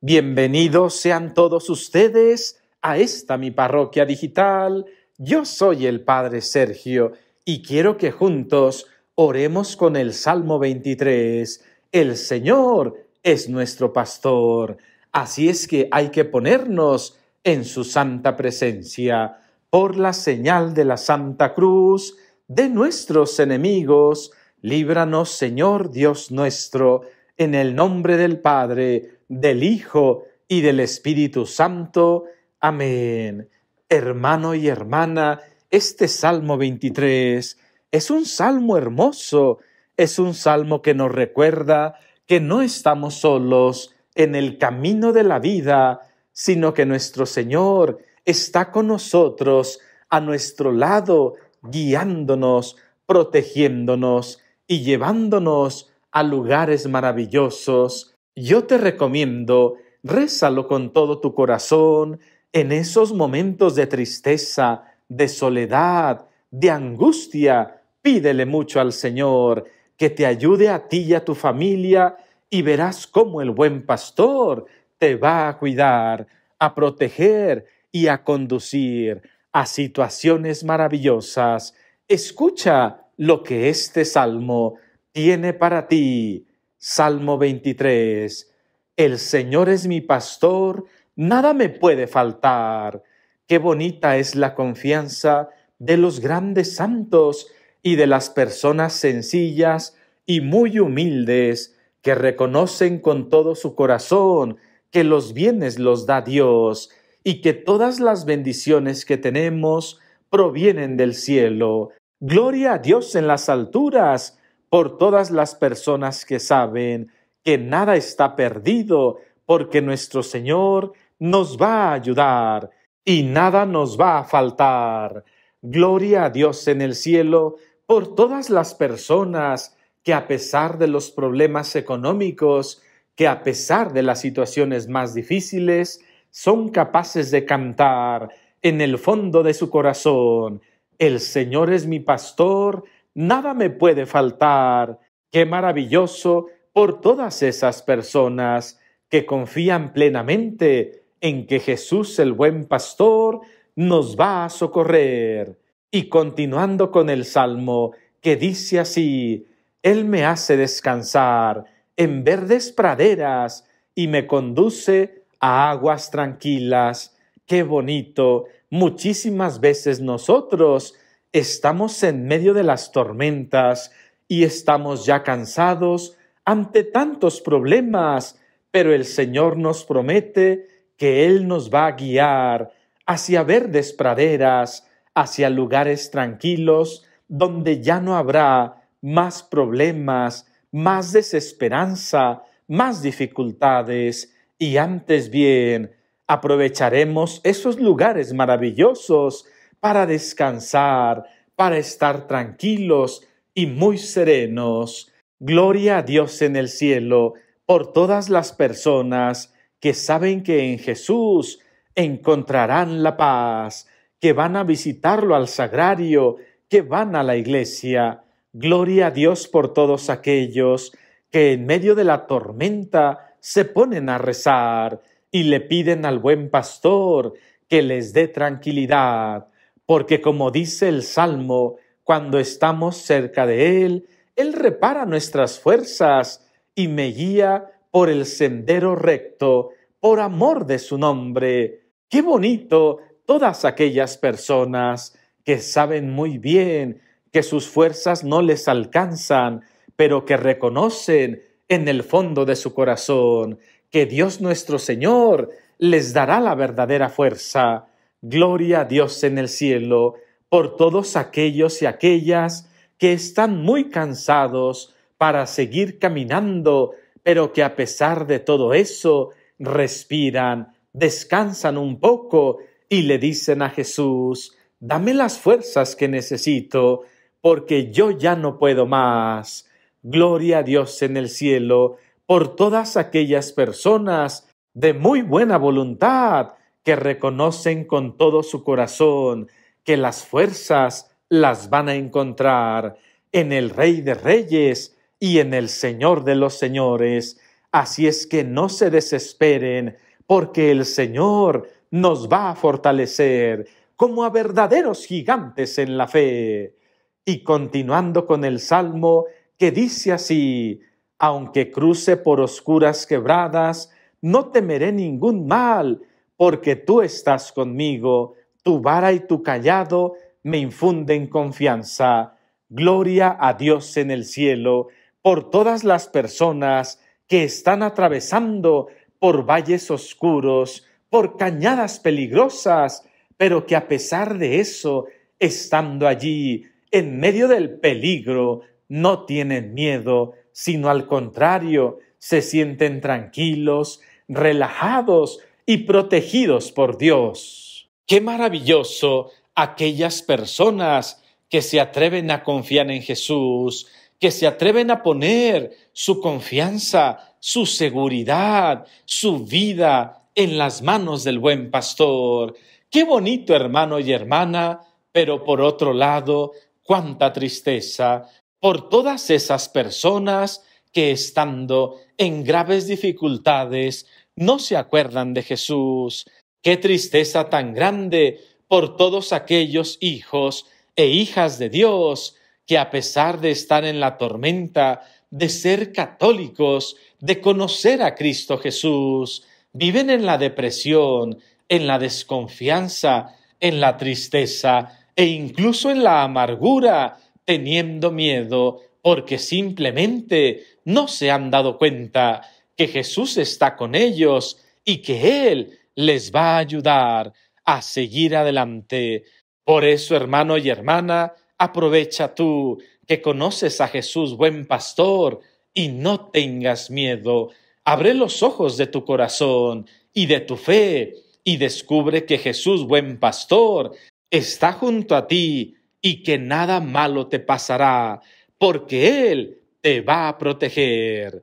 Bienvenidos sean todos ustedes a esta mi parroquia digital. Yo soy el Padre Sergio y quiero que juntos oremos con el Salmo 23. El Señor es nuestro pastor. Así es que hay que ponernos en su santa presencia por la señal de la Santa Cruz de nuestros enemigos. Líbranos, Señor Dios nuestro, en el nombre del Padre del Hijo y del Espíritu Santo. Amén. Hermano y hermana, este Salmo 23 es un salmo hermoso, es un salmo que nos recuerda que no estamos solos en el camino de la vida, sino que nuestro Señor está con nosotros, a nuestro lado, guiándonos, protegiéndonos y llevándonos a lugares maravillosos yo te recomiendo, rézalo con todo tu corazón en esos momentos de tristeza, de soledad, de angustia. Pídele mucho al Señor que te ayude a ti y a tu familia y verás cómo el buen pastor te va a cuidar, a proteger y a conducir a situaciones maravillosas. Escucha lo que este salmo tiene para ti. Salmo 23. El Señor es mi pastor, nada me puede faltar. Qué bonita es la confianza de los grandes santos y de las personas sencillas y muy humildes que reconocen con todo su corazón que los bienes los da Dios y que todas las bendiciones que tenemos provienen del cielo. Gloria a Dios en las alturas por todas las personas que saben que nada está perdido, porque nuestro Señor nos va a ayudar y nada nos va a faltar. Gloria a Dios en el cielo por todas las personas que a pesar de los problemas económicos, que a pesar de las situaciones más difíciles, son capaces de cantar en el fondo de su corazón, El Señor es mi pastor, Nada me puede faltar. Qué maravilloso por todas esas personas que confían plenamente en que Jesús el buen pastor nos va a socorrer. Y continuando con el salmo, que dice así, Él me hace descansar en verdes praderas y me conduce a aguas tranquilas. Qué bonito. Muchísimas veces nosotros estamos en medio de las tormentas y estamos ya cansados ante tantos problemas, pero el Señor nos promete que Él nos va a guiar hacia verdes praderas, hacia lugares tranquilos, donde ya no habrá más problemas, más desesperanza, más dificultades, y antes bien aprovecharemos esos lugares maravillosos para descansar, para estar tranquilos y muy serenos. Gloria a Dios en el cielo por todas las personas que saben que en Jesús encontrarán la paz, que van a visitarlo al sagrario, que van a la iglesia. Gloria a Dios por todos aquellos que en medio de la tormenta se ponen a rezar y le piden al buen pastor que les dé tranquilidad porque como dice el Salmo, cuando estamos cerca de Él, Él repara nuestras fuerzas y me guía por el sendero recto, por amor de su nombre. Qué bonito todas aquellas personas que saben muy bien que sus fuerzas no les alcanzan, pero que reconocen en el fondo de su corazón que Dios nuestro Señor les dará la verdadera fuerza. Gloria a Dios en el cielo por todos aquellos y aquellas que están muy cansados para seguir caminando, pero que a pesar de todo eso respiran, descansan un poco y le dicen a Jesús, dame las fuerzas que necesito, porque yo ya no puedo más. Gloria a Dios en el cielo por todas aquellas personas de muy buena voluntad que reconocen con todo su corazón que las fuerzas las van a encontrar en el Rey de Reyes y en el Señor de los Señores. Así es que no se desesperen, porque el Señor nos va a fortalecer como a verdaderos gigantes en la fe. Y continuando con el Salmo, que dice así, aunque cruce por oscuras quebradas, no temeré ningún mal, porque tú estás conmigo, tu vara y tu callado me infunden confianza. Gloria a Dios en el cielo por todas las personas que están atravesando por valles oscuros, por cañadas peligrosas, pero que a pesar de eso, estando allí, en medio del peligro, no tienen miedo, sino al contrario, se sienten tranquilos, relajados, y protegidos por Dios. Qué maravilloso aquellas personas que se atreven a confiar en Jesús, que se atreven a poner su confianza, su seguridad, su vida en las manos del buen pastor. Qué bonito hermano y hermana, pero por otro lado, cuánta tristeza por todas esas personas que estando en graves dificultades no se acuerdan de Jesús. Qué tristeza tan grande por todos aquellos hijos e hijas de Dios que a pesar de estar en la tormenta, de ser católicos, de conocer a Cristo Jesús, viven en la depresión, en la desconfianza, en la tristeza e incluso en la amargura, teniendo miedo porque simplemente no se han dado cuenta que Jesús está con ellos y que Él les va a ayudar a seguir adelante. Por eso, hermano y hermana, aprovecha tú que conoces a Jesús, buen pastor, y no tengas miedo. Abre los ojos de tu corazón y de tu fe, y descubre que Jesús, buen pastor, está junto a ti y que nada malo te pasará, porque Él te va a proteger.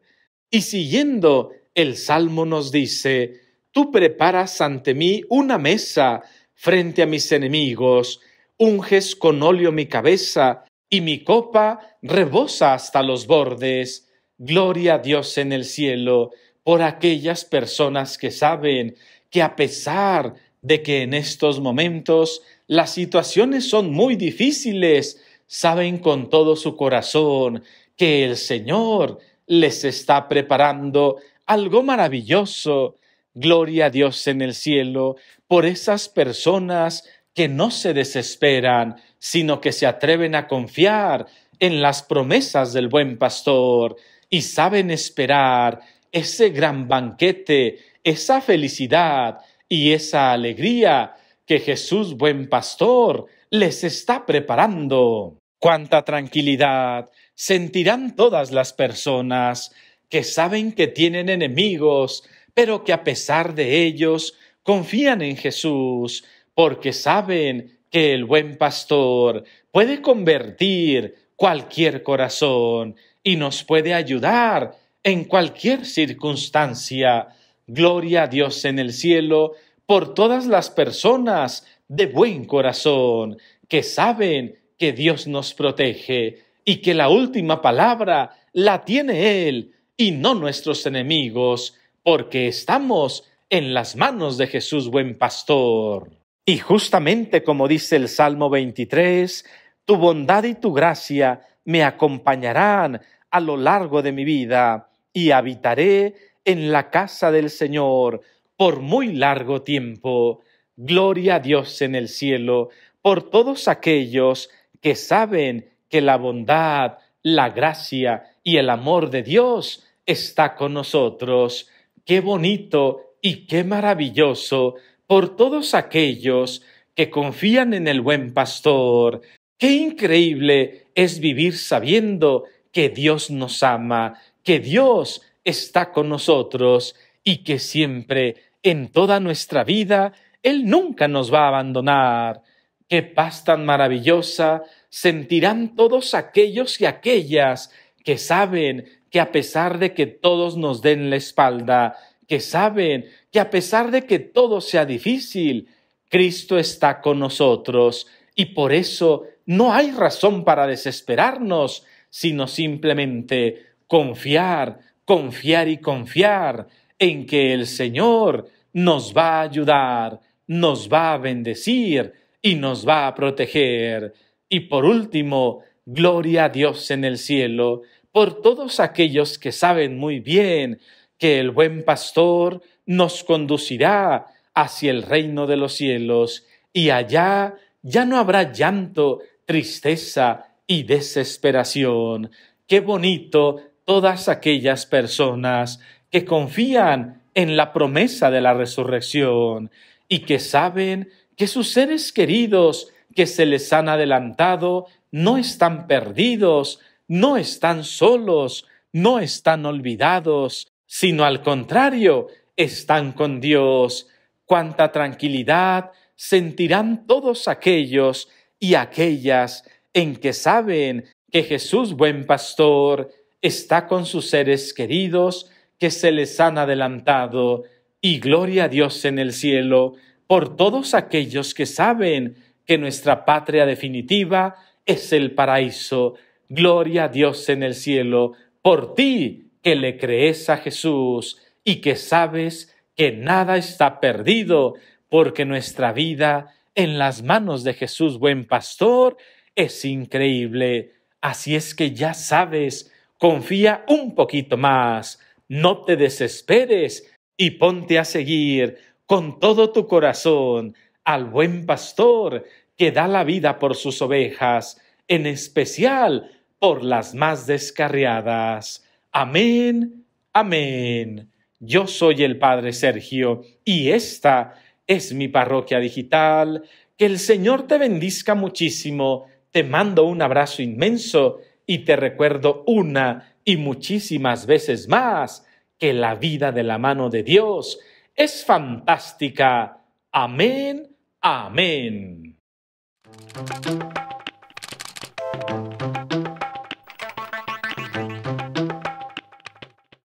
Y siguiendo, el Salmo nos dice, Tú preparas ante mí una mesa frente a mis enemigos, unges con óleo mi cabeza, y mi copa rebosa hasta los bordes. Gloria a Dios en el cielo por aquellas personas que saben que a pesar de que en estos momentos las situaciones son muy difíciles, saben con todo su corazón que el Señor les está preparando algo maravilloso. Gloria a Dios en el cielo por esas personas que no se desesperan, sino que se atreven a confiar en las promesas del buen pastor y saben esperar ese gran banquete, esa felicidad y esa alegría que Jesús buen pastor les está preparando. Cuánta tranquilidad, sentirán todas las personas que saben que tienen enemigos, pero que a pesar de ellos confían en Jesús, porque saben que el buen pastor puede convertir cualquier corazón y nos puede ayudar en cualquier circunstancia. Gloria a Dios en el cielo por todas las personas de buen corazón que saben que Dios nos protege y que la última palabra la tiene Él y no nuestros enemigos, porque estamos en las manos de Jesús buen pastor. Y justamente como dice el Salmo 23, tu bondad y tu gracia me acompañarán a lo largo de mi vida y habitaré en la casa del Señor por muy largo tiempo. Gloria a Dios en el cielo por todos aquellos que saben que la bondad, la gracia y el amor de Dios está con nosotros. Qué bonito y qué maravilloso por todos aquellos que confían en el buen pastor. Qué increíble es vivir sabiendo que Dios nos ama, que Dios está con nosotros y que siempre, en toda nuestra vida, Él nunca nos va a abandonar. Qué paz tan maravillosa sentirán todos aquellos y aquellas que saben que a pesar de que todos nos den la espalda, que saben que a pesar de que todo sea difícil, Cristo está con nosotros y por eso no hay razón para desesperarnos, sino simplemente confiar, confiar y confiar en que el Señor nos va a ayudar, nos va a bendecir y nos va a proteger. Y por último, gloria a Dios en el cielo por todos aquellos que saben muy bien que el buen pastor nos conducirá hacia el reino de los cielos y allá ya no habrá llanto, tristeza y desesperación. Qué bonito todas aquellas personas que confían en la promesa de la resurrección y que saben que sus seres queridos que se les han adelantado no están perdidos, no están solos, no están olvidados, sino al contrario, están con Dios. Cuánta tranquilidad sentirán todos aquellos y aquellas en que saben que Jesús, buen pastor, está con sus seres queridos que se les han adelantado. Y gloria a Dios en el cielo por todos aquellos que saben que nuestra patria definitiva es el paraíso. Gloria a Dios en el cielo, por ti que le crees a Jesús y que sabes que nada está perdido, porque nuestra vida en las manos de Jesús, buen pastor, es increíble. Así es que ya sabes, confía un poquito más, no te desesperes y ponte a seguir con todo tu corazón al buen pastor que da la vida por sus ovejas, en especial por las más descarriadas. Amén, amén. Yo soy el Padre Sergio y esta es mi parroquia digital. Que el Señor te bendizca muchísimo. Te mando un abrazo inmenso y te recuerdo una y muchísimas veces más que la vida de la mano de Dios es fantástica. Amén. อาเมน